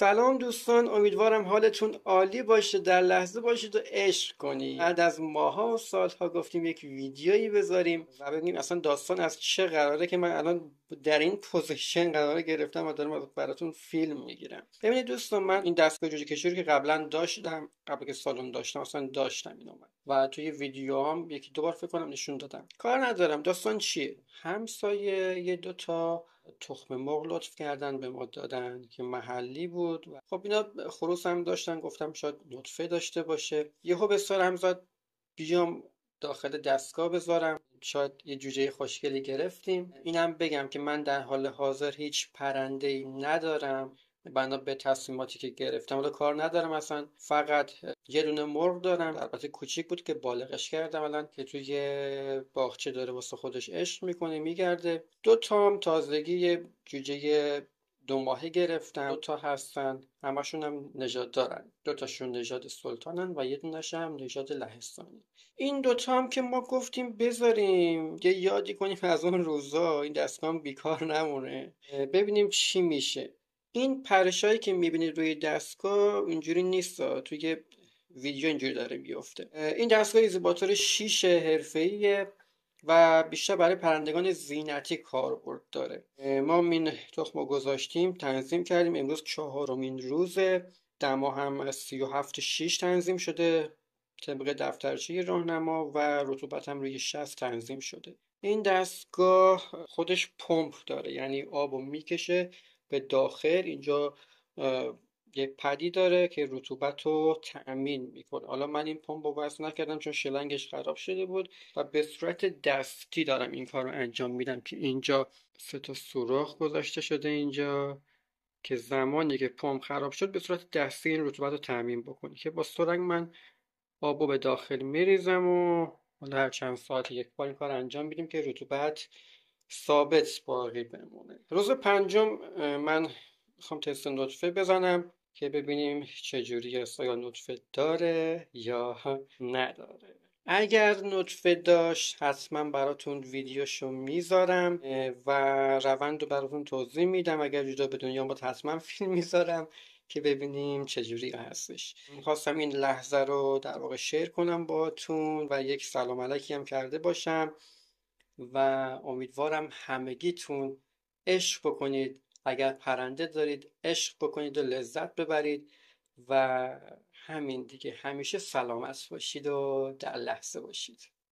سلام دوستان امیدوارم حالتون عالی باشه در لحظه باشید و عشق کنید بعد از ماها و سالها گفتیم یک ویدیویی بذاریم و ببینیم اصلا داستان از چه قراره که من الان در این پوزیشن قراره گرفتم و دارم براتون فیلم میگیرم ببینید دوستان من این دستگاه جوجه کشوری که قبلا داشتم قبل که سالن داشتم اصلا داشتم اینو و توی هم یکی دو بار فکر کنم نشون دادم کار ندارم داستان چیه همسایه یه دوتا تخم مرغ لطف کردن به ما دادن که محلی بود و خب اینا خروس هم داشتن گفتم شاید نطفه داشته باشه یهو به سر زد بیام داخل دستگاه بذارم شاید یه جوجه خوشگلی گرفتیم اینم بگم که من در حال حاضر هیچ پرنده ای ندارم بنا به تصمیماتی که گرفتم حالا کار ندارم اصلا فقط یه دونه مرغ دارم البته کوچیک بود که بالغش کردم الان که توی باغچه داره واسه خودش عشق میکنه میگرده دو تام تازگی جوجه دو ماهه گرفتم دو تا هستن همشون هم نژاد دارن دو تاشون نژاد سلطانن و یه دونش هم نژاد لهستانی این دوتا هم که ما گفتیم بذاریم یه یادی کنیم از اون روزا این دستگاه بیکار نمونه ببینیم چی میشه این پرشایی که میبینید روی دستگاه اینجوری نیست توی ویدیو اینجوری داره میفته این دستگاه ایزوباتور 6 حرفه‌ایه و بیشتر برای پرندگان زینتی کاربرد داره ما این تخم گذاشتیم تنظیم کردیم امروز چهارمین روزه دما هم از 37 6 تنظیم شده طبق دفترچه راهنما و رطوبت هم روی 60 تنظیم شده این دستگاه خودش پمپ داره یعنی آب و میکشه به داخل اینجا یه پدی داره که رطوبت رو تأمین میکنه حالا من این پمپ رو وصل نکردم چون شلنگش خراب شده بود و به صورت دستی دارم این کار رو انجام میدم که اینجا سه تا سوراخ گذاشته شده اینجا که زمانی که پمپ خراب شد به صورت دستی این رطوبت رو تعمین بکنه که با سرنگ من آب رو به داخل میریزم و حالا هر چند ساعت یک بار این کار انجام میدیم که رطوبت ثابت باقی بمونه روز پنجم من میخوام تست نطفه بزنم که ببینیم چجوری است آیا نطفه داره یا نداره اگر نطفه داشت حتما براتون ویدیوشو میذارم و روند رو براتون توضیح میدم اگر جدا به دنیا بود حتما فیلم میذارم که ببینیم چجوری هستش میخواستم این لحظه رو در واقع شیر کنم باتون و یک سلام علیکی هم کرده باشم و امیدوارم همگیتون عشق بکنید اگر پرنده دارید عشق بکنید و لذت ببرید و همین دیگه همیشه سلامت باشید و در لحظه باشید